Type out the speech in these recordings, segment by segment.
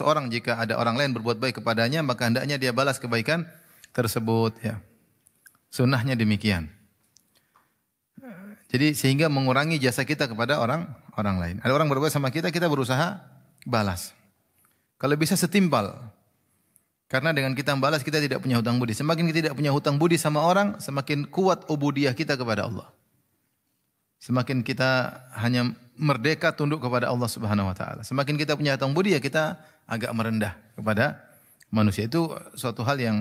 seorang jika ada orang lain berbuat baik kepadanya maka hendaknya dia balas kebaikan tersebut ya. Sunnahnya demikian. Jadi sehingga mengurangi jasa kita kepada orang orang lain. Ada orang berbuat sama kita, kita berusaha balas. Kalau bisa setimpal. Karena dengan kita balas kita tidak punya hutang budi. Semakin kita tidak punya hutang budi sama orang, semakin kuat ubudiyah kita kepada Allah. Semakin kita hanya merdeka tunduk kepada Allah Subhanahu wa taala. Semakin kita punya hutang budi ya kita agak merendah kepada manusia. Itu suatu hal yang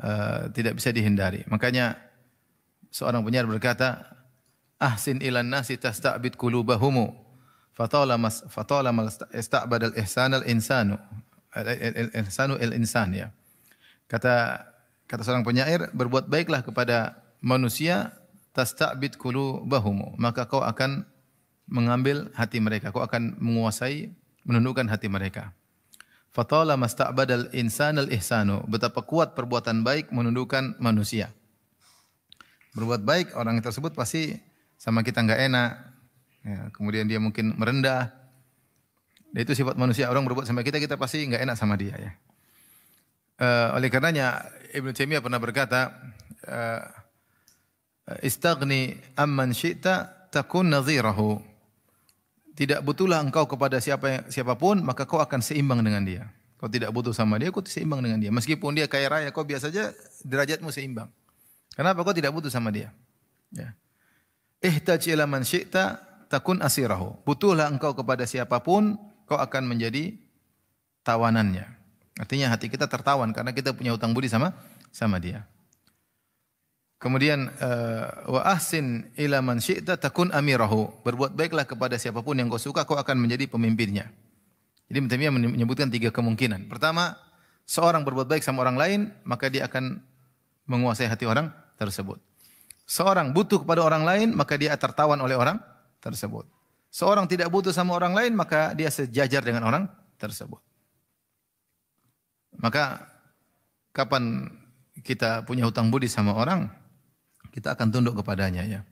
uh, tidak bisa dihindari. Makanya seorang penyair berkata, "Ahsin ilan nasi tasta'bid qulubahumu." Fatala mas fatala mal ihsan al insanu. Al-insanu al insan ya. Kata kata seorang penyair, berbuat baiklah kepada manusia tasta'bid qulubahum maka kau akan mengambil hati mereka. Kau akan menguasai, menundukkan hati mereka. Fatala masta'badal insan al ihsanu. Betapa kuat perbuatan baik menundukkan manusia. Berbuat baik orang tersebut pasti sama kita nggak enak. Ya, kemudian dia mungkin merendah. Dan itu sifat manusia. Orang berbuat sama kita, kita pasti nggak enak sama dia. Ya. E, oleh karenanya Ibn Taimiyah pernah berkata, e, "Istagni amman syi'ta takun nazirahu tidak butuhlah engkau kepada siapa siapapun, maka kau akan seimbang dengan dia. Kau tidak butuh sama dia, kau seimbang dengan dia. Meskipun dia kaya raya, kau biasa saja derajatmu seimbang. Kenapa kau tidak butuh sama dia? Ya. Ihtaj ila man syi'ta takun asirahu. Butuhlah engkau kepada siapapun, kau akan menjadi tawanannya. Artinya hati kita tertawan karena kita punya hutang budi sama sama dia. Kemudian eh, wa ahsin ila man syi'ta takun amirahu. Berbuat baiklah kepada siapapun yang kau suka, kau akan menjadi pemimpinnya. Jadi Mutamia menyebutkan tiga kemungkinan. Pertama, seorang berbuat baik sama orang lain, maka dia akan menguasai hati orang tersebut. Seorang butuh kepada orang lain, maka dia tertawan oleh orang tersebut. Seorang tidak butuh sama orang lain, maka dia sejajar dengan orang tersebut. Maka kapan kita punya hutang budi sama orang? kita akan tunduk kepadanya ya.